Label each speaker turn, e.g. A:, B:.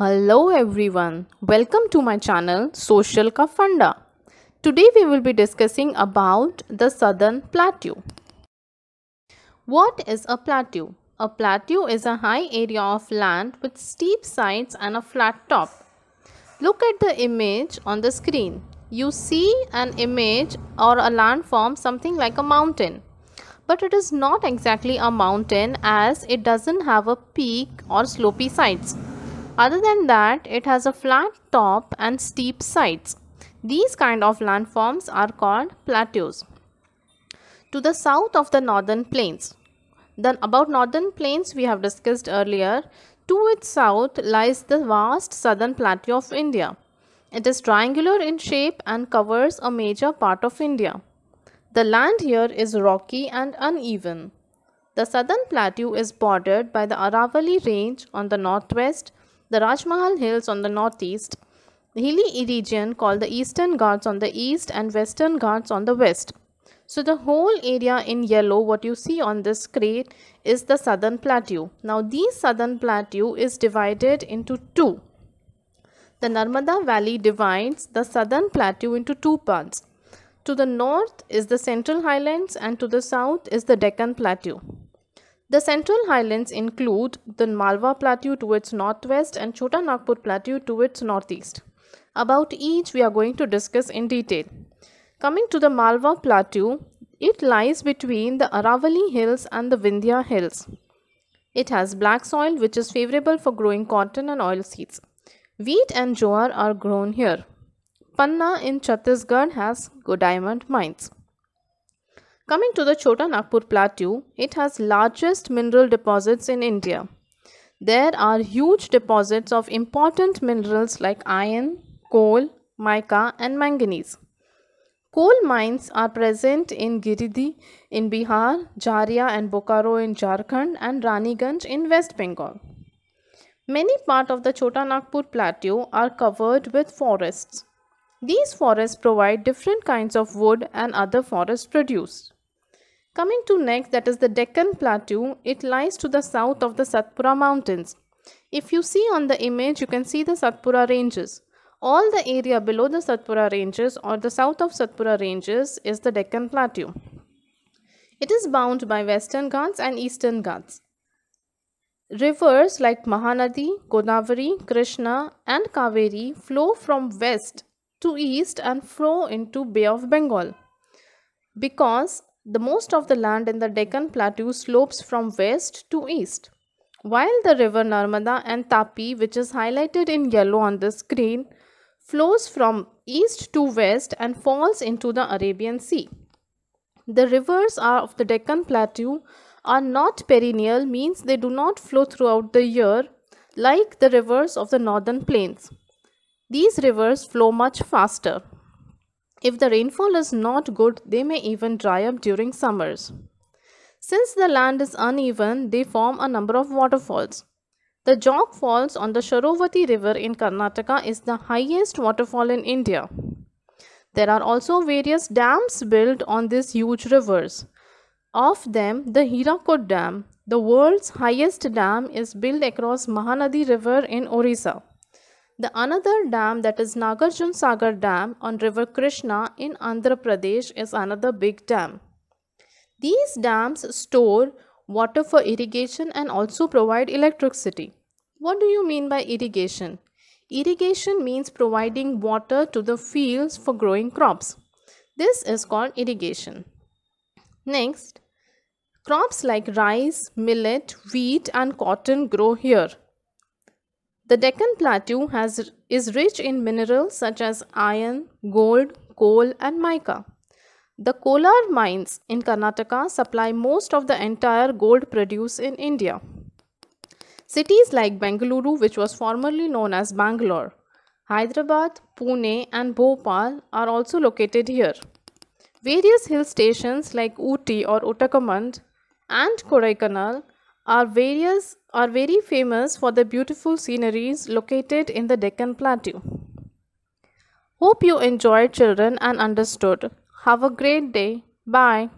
A: Hello everyone, welcome to my channel Social Ka Funda. Today we will be discussing about the Southern Plateau. What is a plateau? A plateau is a high area of land with steep sides and a flat top. Look at the image on the screen. You see an image or a landform something like a mountain. But it is not exactly a mountain as it doesn't have a peak or slopy sides. Other than that, it has a flat top and steep sides. These kind of landforms are called plateaus. To the south of the northern plains. Then about northern plains we have discussed earlier. To its south lies the vast southern plateau of India. It is triangular in shape and covers a major part of India. The land here is rocky and uneven. The southern plateau is bordered by the Aravalli range on the northwest the Rajmahal Hills on the northeast, the hilly region called the Eastern Ghats on the east and Western Ghats on the west. So the whole area in yellow what you see on this crate is the southern plateau. Now the southern plateau is divided into two. The Narmada Valley divides the southern plateau into two parts. To the north is the central highlands and to the south is the Deccan plateau. The Central Highlands include the Malwa Plateau to its northwest and Chota Nagpur Plateau to its northeast. About each we are going to discuss in detail. Coming to the Malwa Plateau, it lies between the Aravali Hills and the Vindhya Hills. It has black soil which is favorable for growing cotton and oilseeds. Wheat and jowar are grown here. Panna in Chhattisgarh has good diamond mines. Coming to the Chota Nagpur Plateau, it has largest mineral deposits in India. There are huge deposits of important minerals like iron, coal, mica and manganese. Coal mines are present in Giridih in Bihar, Jaria and Bokaro in Jharkhand and Raniganj in West Bengal. Many part of the Chota Nagpur Plateau are covered with forests. These forests provide different kinds of wood and other forest produce. Coming to next, that is the Deccan Plateau, it lies to the south of the Satpura Mountains. If you see on the image, you can see the Satpura Ranges. All the area below the Satpura Ranges or the south of Satpura Ranges is the Deccan Plateau. It is bound by Western Ghats and Eastern Ghats. Rivers like Mahanadi, Godavari, Krishna and Kaveri flow from west to east and flow into Bay of Bengal. Because the most of the land in the Deccan Plateau slopes from west to east. While the river Narmada and Tapi, which is highlighted in yellow on the screen, flows from east to west and falls into the Arabian Sea. The rivers of the Deccan Plateau are not perennial means they do not flow throughout the year like the rivers of the northern plains. These rivers flow much faster. If the rainfall is not good, they may even dry up during summers. Since the land is uneven, they form a number of waterfalls. The Jog Falls on the Sharovati River in Karnataka is the highest waterfall in India. There are also various dams built on these huge rivers. Of them, the Hirakod Dam, the world's highest dam, is built across Mahanadi River in Orissa. The another dam that is Nagarjun Sagar Dam on River Krishna in Andhra Pradesh is another big dam. These dams store water for irrigation and also provide electricity. What do you mean by irrigation? Irrigation means providing water to the fields for growing crops. This is called irrigation. Next, crops like rice, millet, wheat and cotton grow here. The Deccan Plateau has, is rich in minerals such as iron, gold, coal and mica. The Kolar mines in Karnataka supply most of the entire gold produced in India. Cities like Bengaluru which was formerly known as Bangalore, Hyderabad, Pune and Bhopal are also located here. Various hill stations like Uti or Uttakamand and Kodaikanal are various are very famous for the beautiful sceneries located in the Deccan Plateau. Hope you enjoyed children and understood. Have a great day. Bye.